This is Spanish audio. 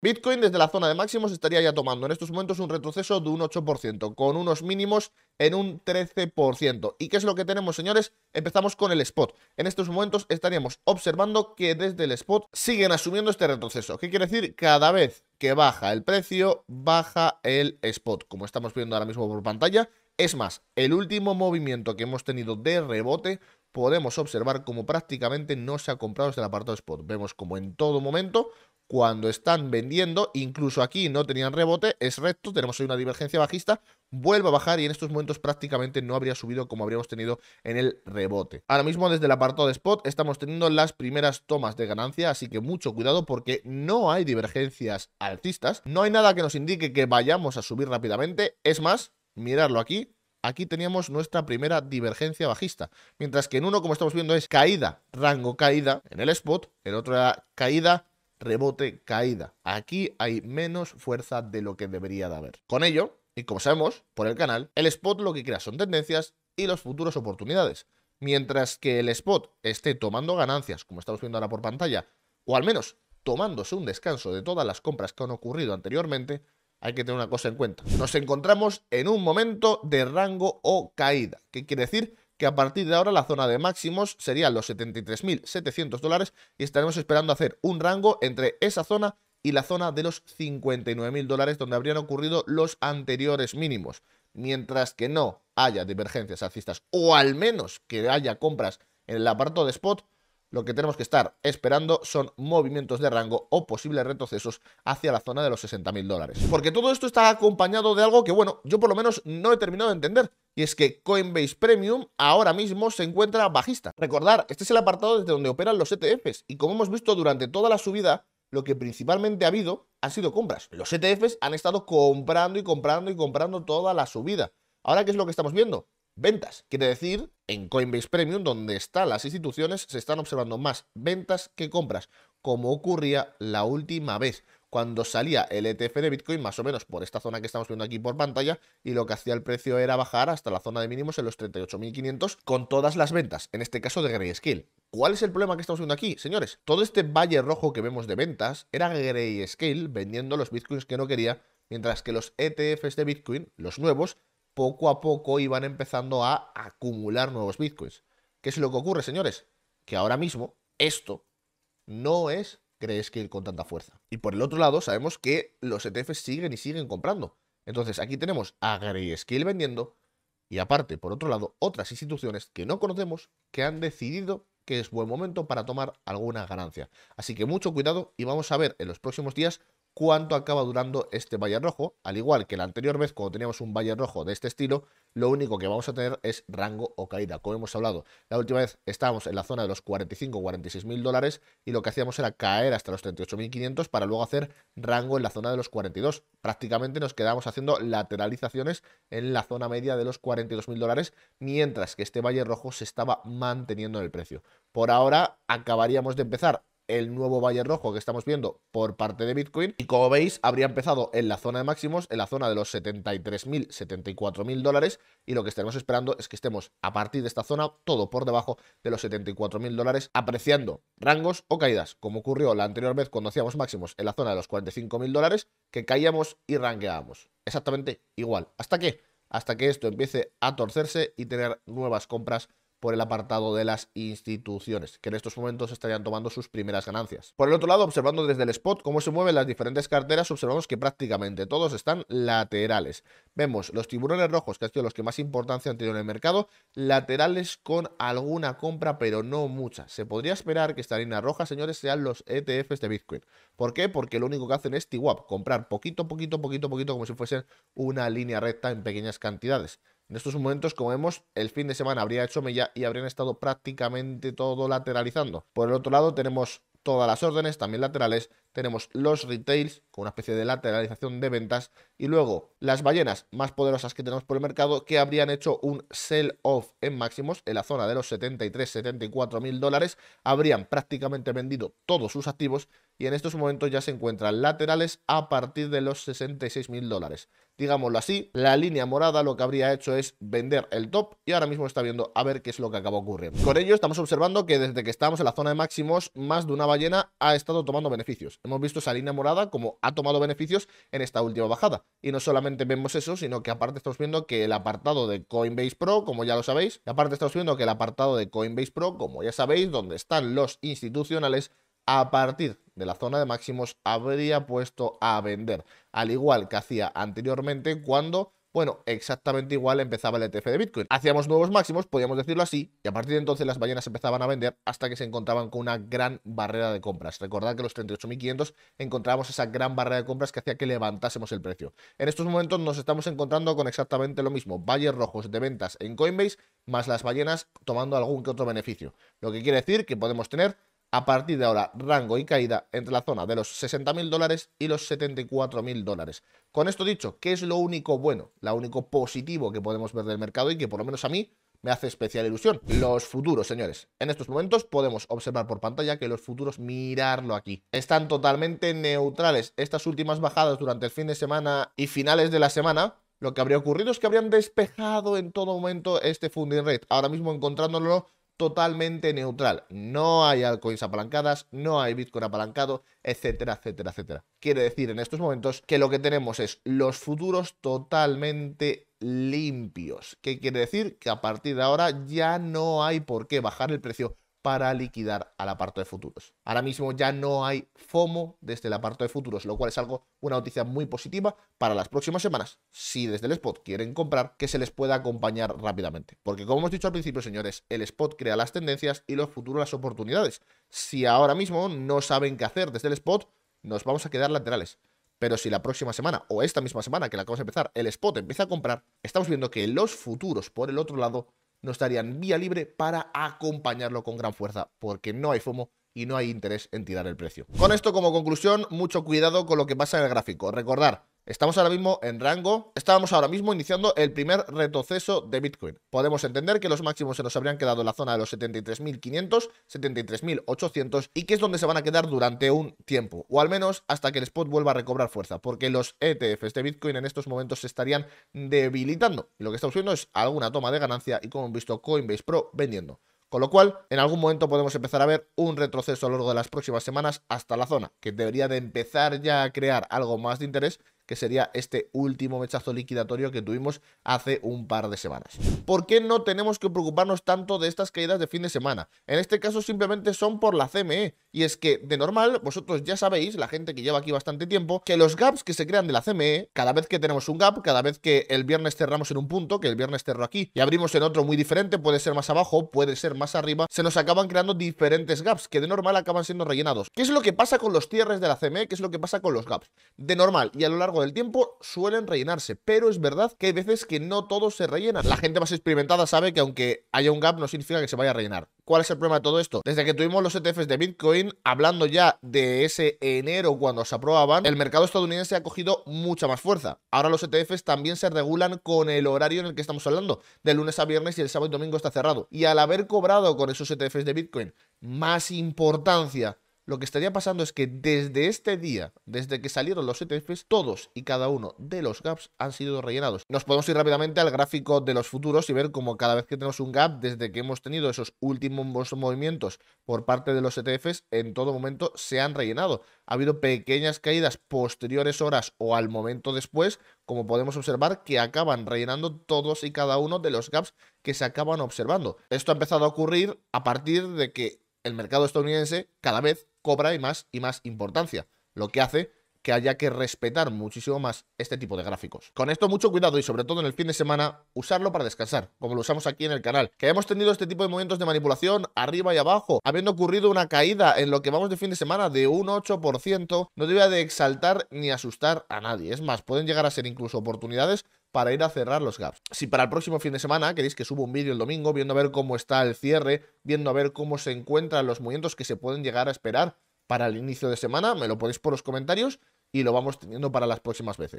Bitcoin desde la zona de máximos estaría ya tomando en estos momentos un retroceso de un 8%, con unos mínimos en un 13%. ¿Y qué es lo que tenemos, señores? Empezamos con el spot. En estos momentos estaríamos observando que desde el spot siguen asumiendo este retroceso. ¿Qué quiere decir? Cada vez que baja el precio, baja el spot, como estamos viendo ahora mismo por pantalla. Es más, el último movimiento que hemos tenido de rebote podemos observar como prácticamente no se ha comprado desde el apartado spot. Vemos como en todo momento cuando están vendiendo, incluso aquí no tenían rebote, es recto, tenemos ahí una divergencia bajista, vuelve a bajar y en estos momentos prácticamente no habría subido como habríamos tenido en el rebote. Ahora mismo desde el apartado de spot estamos teniendo las primeras tomas de ganancia, así que mucho cuidado porque no hay divergencias alcistas, no hay nada que nos indique que vayamos a subir rápidamente, es más, mirarlo aquí, aquí teníamos nuestra primera divergencia bajista. Mientras que en uno, como estamos viendo, es caída, rango caída en el spot, en otro era caída, rebote, caída. Aquí hay menos fuerza de lo que debería de haber. Con ello, y como sabemos por el canal, el spot lo que crea son tendencias y las futuras oportunidades. Mientras que el spot esté tomando ganancias, como estamos viendo ahora por pantalla, o al menos tomándose un descanso de todas las compras que han ocurrido anteriormente, hay que tener una cosa en cuenta. Nos encontramos en un momento de rango o caída. ¿Qué quiere decir? que a partir de ahora la zona de máximos serían los 73.700 dólares y estaremos esperando hacer un rango entre esa zona y la zona de los 59.000 dólares donde habrían ocurrido los anteriores mínimos. Mientras que no haya divergencias alcistas o al menos que haya compras en el aparato de spot, lo que tenemos que estar esperando son movimientos de rango o posibles retrocesos hacia la zona de los 60.000 dólares. Porque todo esto está acompañado de algo que, bueno, yo por lo menos no he terminado de entender y es que Coinbase Premium ahora mismo se encuentra bajista. Recordar, este es el apartado desde donde operan los ETFs y como hemos visto durante toda la subida, lo que principalmente ha habido han sido compras. Los ETFs han estado comprando y comprando y comprando toda la subida. Ahora, ¿qué es lo que estamos viendo? Ventas. Quiere decir, en Coinbase Premium, donde están las instituciones, se están observando más ventas que compras, como ocurría la última vez cuando salía el ETF de Bitcoin, más o menos por esta zona que estamos viendo aquí por pantalla, y lo que hacía el precio era bajar hasta la zona de mínimos en los 38.500 con todas las ventas, en este caso de Grayscale. ¿Cuál es el problema que estamos viendo aquí, señores? Todo este valle rojo que vemos de ventas era scale vendiendo los Bitcoins que no quería, mientras que los ETFs de Bitcoin, los nuevos, poco a poco iban empezando a acumular nuevos Bitcoins. ¿Qué es lo que ocurre, señores? Que ahora mismo esto no es crees que ir con tanta fuerza. Y por el otro lado, sabemos que los ETFs siguen y siguen comprando. Entonces, aquí tenemos a Grayscale vendiendo y aparte, por otro lado, otras instituciones que no conocemos que han decidido que es buen momento para tomar alguna ganancia. Así que mucho cuidado y vamos a ver en los próximos días cuánto acaba durando este valle rojo. Al igual que la anterior vez, cuando teníamos un valle rojo de este estilo, lo único que vamos a tener es rango o caída. Como hemos hablado, la última vez estábamos en la zona de los 45-46 mil dólares y lo que hacíamos era caer hasta los 38.500 para luego hacer rango en la zona de los 42. Prácticamente nos quedamos haciendo lateralizaciones en la zona media de los 42 mil dólares, mientras que este valle rojo se estaba manteniendo en el precio. Por ahora acabaríamos de empezar el nuevo valle rojo que estamos viendo por parte de Bitcoin. Y como veis, habría empezado en la zona de máximos, en la zona de los 73.000, 74.000 dólares. Y lo que estaremos esperando es que estemos a partir de esta zona, todo por debajo de los 74.000 dólares, apreciando rangos o caídas, como ocurrió la anterior vez cuando hacíamos máximos en la zona de los 45.000 dólares, que caíamos y ranqueábamos. Exactamente igual. ¿Hasta qué? Hasta que esto empiece a torcerse y tener nuevas compras por el apartado de las instituciones, que en estos momentos estarían tomando sus primeras ganancias. Por el otro lado, observando desde el spot cómo se mueven las diferentes carteras, observamos que prácticamente todos están laterales. Vemos los tiburones rojos, que han sido los que más importancia han tenido en el mercado, laterales con alguna compra, pero no mucha. Se podría esperar que esta línea roja, señores, sean los ETFs de Bitcoin. ¿Por qué? Porque lo único que hacen es TIWAP, comprar poquito, poquito, poquito, poquito, como si fuesen una línea recta en pequeñas cantidades. En estos momentos, como vemos, el fin de semana habría hecho mella y habrían estado prácticamente todo lateralizando. Por el otro lado tenemos todas las órdenes, también laterales, tenemos los retails, con una especie de lateralización de ventas, y luego las ballenas más poderosas que tenemos por el mercado, que habrían hecho un sell-off en máximos, en la zona de los 73, 74 mil dólares, habrían prácticamente vendido todos sus activos, y en estos momentos ya se encuentran laterales a partir de los 66 mil dólares. Digámoslo así, la línea morada lo que habría hecho es vender el top y ahora mismo está viendo a ver qué es lo que acaba ocurriendo. Con ello estamos observando que desde que estábamos en la zona de máximos, más de una ballena ha estado tomando beneficios. Hemos visto esa línea morada como ha tomado beneficios en esta última bajada. Y no solamente vemos eso, sino que aparte estamos viendo que el apartado de Coinbase Pro, como ya lo sabéis, y aparte estamos viendo que el apartado de Coinbase Pro, como ya sabéis, donde están los institucionales, a partir de la zona de máximos habría puesto a vender, al igual que hacía anteriormente cuando bueno, exactamente igual empezaba el ETF de Bitcoin. Hacíamos nuevos máximos, podíamos decirlo así, y a partir de entonces las ballenas empezaban a vender hasta que se encontraban con una gran barrera de compras. Recordad que los 38.500 encontramos esa gran barrera de compras que hacía que levantásemos el precio. En estos momentos nos estamos encontrando con exactamente lo mismo, valles rojos de ventas en Coinbase, más las ballenas tomando algún que otro beneficio. Lo que quiere decir que podemos tener a partir de ahora rango y caída entre la zona de los 60.000 dólares y los 74.000 dólares. Con esto dicho, ¿qué es lo único bueno, lo único positivo que podemos ver del mercado y que por lo menos a mí me hace especial ilusión? Los futuros, señores. En estos momentos podemos observar por pantalla que los futuros, mirarlo aquí, están totalmente neutrales. Estas últimas bajadas durante el fin de semana y finales de la semana lo que habría ocurrido es que habrían despejado en todo momento este funding rate. Ahora mismo encontrándolo totalmente neutral. No hay altcoins apalancadas, no hay Bitcoin apalancado, etcétera, etcétera, etcétera. Quiere decir en estos momentos que lo que tenemos es los futuros totalmente limpios. ¿Qué quiere decir? Que a partir de ahora ya no hay por qué bajar el precio para liquidar al aparto de futuros. Ahora mismo ya no hay FOMO desde el aparto de futuros, lo cual es algo, una noticia muy positiva para las próximas semanas, si desde el spot quieren comprar, que se les pueda acompañar rápidamente. Porque como hemos dicho al principio, señores, el spot crea las tendencias y los futuros las oportunidades. Si ahora mismo no saben qué hacer desde el spot, nos vamos a quedar laterales. Pero si la próxima semana o esta misma semana que la acabamos de empezar, el spot empieza a comprar, estamos viendo que los futuros por el otro lado nos darían vía libre para acompañarlo con gran fuerza, porque no hay FOMO y no hay interés en tirar el precio. Con esto como conclusión, mucho cuidado con lo que pasa en el gráfico. Recordar Estamos ahora mismo en rango, estábamos ahora mismo iniciando el primer retroceso de Bitcoin. Podemos entender que los máximos se nos habrían quedado en la zona de los 73.500, 73.800 y que es donde se van a quedar durante un tiempo, o al menos hasta que el spot vuelva a recobrar fuerza, porque los ETFs de Bitcoin en estos momentos se estarían debilitando. Y lo que estamos viendo es alguna toma de ganancia y como hemos visto Coinbase Pro vendiendo. Con lo cual, en algún momento podemos empezar a ver un retroceso a lo largo de las próximas semanas hasta la zona, que debería de empezar ya a crear algo más de interés que sería este último mechazo liquidatorio que tuvimos hace un par de semanas. ¿Por qué no tenemos que preocuparnos tanto de estas caídas de fin de semana? En este caso simplemente son por la CME, y es que de normal, vosotros ya sabéis, la gente que lleva aquí bastante tiempo, que los gaps que se crean de la CME, cada vez que tenemos un gap, cada vez que el viernes cerramos en un punto, que el viernes cerró aquí, y abrimos en otro muy diferente, puede ser más abajo, puede ser más arriba, se nos acaban creando diferentes gaps, que de normal acaban siendo rellenados. ¿Qué es lo que pasa con los cierres de la CME? ¿Qué es lo que pasa con los gaps? De normal y a lo largo el del tiempo suelen rellenarse, pero es verdad que hay veces que no todos se rellenan. La gente más experimentada sabe que aunque haya un gap no significa que se vaya a rellenar. ¿Cuál es el problema de todo esto? Desde que tuvimos los ETFs de Bitcoin, hablando ya de ese enero cuando se aprobaban, el mercado estadounidense ha cogido mucha más fuerza. Ahora los ETFs también se regulan con el horario en el que estamos hablando, de lunes a viernes y el sábado y domingo está cerrado. Y al haber cobrado con esos ETFs de Bitcoin más importancia lo que estaría pasando es que desde este día, desde que salieron los ETFs, todos y cada uno de los gaps han sido rellenados. Nos podemos ir rápidamente al gráfico de los futuros y ver cómo cada vez que tenemos un gap, desde que hemos tenido esos últimos movimientos por parte de los ETFs, en todo momento se han rellenado. Ha habido pequeñas caídas posteriores horas o al momento después, como podemos observar, que acaban rellenando todos y cada uno de los gaps que se acaban observando. Esto ha empezado a ocurrir a partir de que el mercado estadounidense cada vez cobra y más y más importancia, lo que hace que haya que respetar muchísimo más este tipo de gráficos. Con esto mucho cuidado y sobre todo en el fin de semana, usarlo para descansar, como lo usamos aquí en el canal. Que hemos tenido este tipo de momentos de manipulación arriba y abajo, habiendo ocurrido una caída en lo que vamos de fin de semana de un 8%, no debía de exaltar ni asustar a nadie. Es más, pueden llegar a ser incluso oportunidades para ir a cerrar los gaps. Si para el próximo fin de semana queréis que suba un vídeo el domingo, viendo a ver cómo está el cierre, viendo a ver cómo se encuentran los movimientos que se pueden llegar a esperar para el inicio de semana, me lo podéis por los comentarios y lo vamos teniendo para las próximas veces.